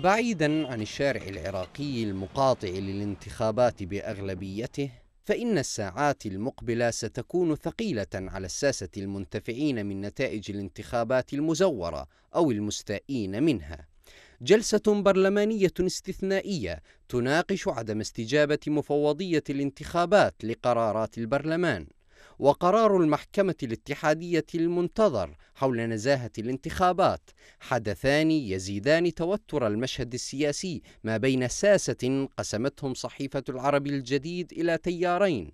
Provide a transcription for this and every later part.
بعيدا عن الشارع العراقي المقاطع للانتخابات باغلبيته فان الساعات المقبله ستكون ثقيله على الساسه المنتفعين من نتائج الانتخابات المزوره او المستائين منها جلسة برلمانية استثنائية تناقش عدم استجابة مفوضية الانتخابات لقرارات البرلمان وقرار المحكمة الاتحادية المنتظر حول نزاهة الانتخابات حدثان يزيدان توتر المشهد السياسي ما بين ساسة قسمتهم صحيفة العرب الجديد إلى تيارين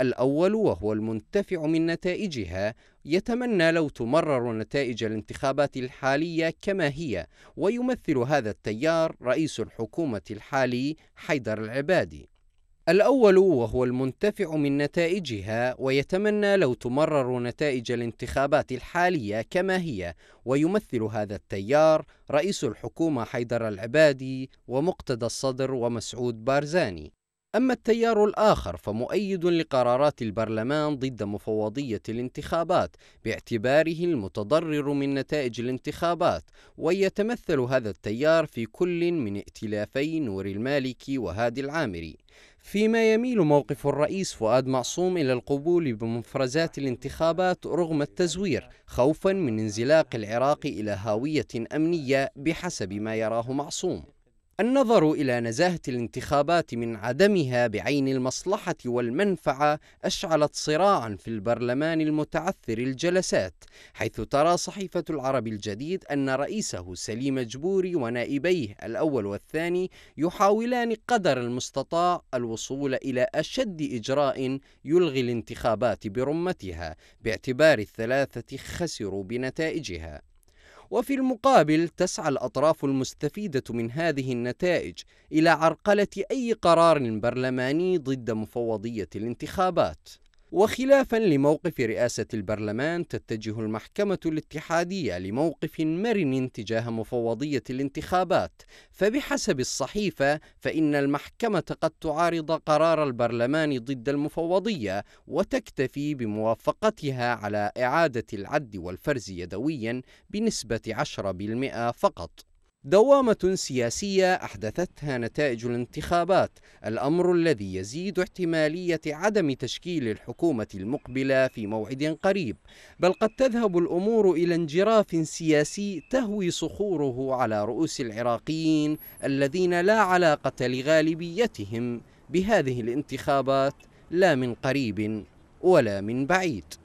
الأول وهو المنتفع من نتائجها يتمنى لو تمرر نتائج الانتخابات الحالية كما هي ويمثل هذا التيار رئيس الحكومة الحالي حيدر العبادي الأول وهو المنتفع من نتائجها ويتمنى لو تمرر نتائج الانتخابات الحالية كما هي ويمثل هذا التيار رئيس الحكومة حيدر العبادي ومقتدى الصدر ومسعود بارزاني أما التيار الآخر فمؤيد لقرارات البرلمان ضد مفوضية الانتخابات باعتباره المتضرر من نتائج الانتخابات ويتمثل هذا التيار في كل من ائتلافي نور المالكي وهادي العامري فيما يميل موقف الرئيس فؤاد معصوم إلى القبول بمفرزات الانتخابات رغم التزوير خوفا من انزلاق العراق إلى هاوية أمنية بحسب ما يراه معصوم النظر إلى نزاهة الانتخابات من عدمها بعين المصلحة والمنفعة أشعلت صراعا في البرلمان المتعثر الجلسات حيث ترى صحيفة العرب الجديد أن رئيسه سليم جبوري ونائبيه الأول والثاني يحاولان قدر المستطاع الوصول إلى أشد إجراء يلغي الانتخابات برمتها باعتبار الثلاثة خسروا بنتائجها وفي المقابل تسعى الأطراف المستفيدة من هذه النتائج إلى عرقلة أي قرار برلماني ضد مفوضية الانتخابات وخلافا لموقف رئاسة البرلمان تتجه المحكمة الاتحادية لموقف مرن تجاه مفوضية الانتخابات فبحسب الصحيفة فإن المحكمة قد تعارض قرار البرلمان ضد المفوضية وتكتفي بموافقتها على إعادة العد والفرز يدويا بنسبة 10% فقط دوامة سياسية أحدثتها نتائج الانتخابات، الأمر الذي يزيد احتمالية عدم تشكيل الحكومة المقبلة في موعد قريب، بل قد تذهب الأمور إلى انجراف سياسي تهوي صخوره على رؤوس العراقيين الذين لا علاقة لغالبيتهم بهذه الانتخابات لا من قريب ولا من بعيد.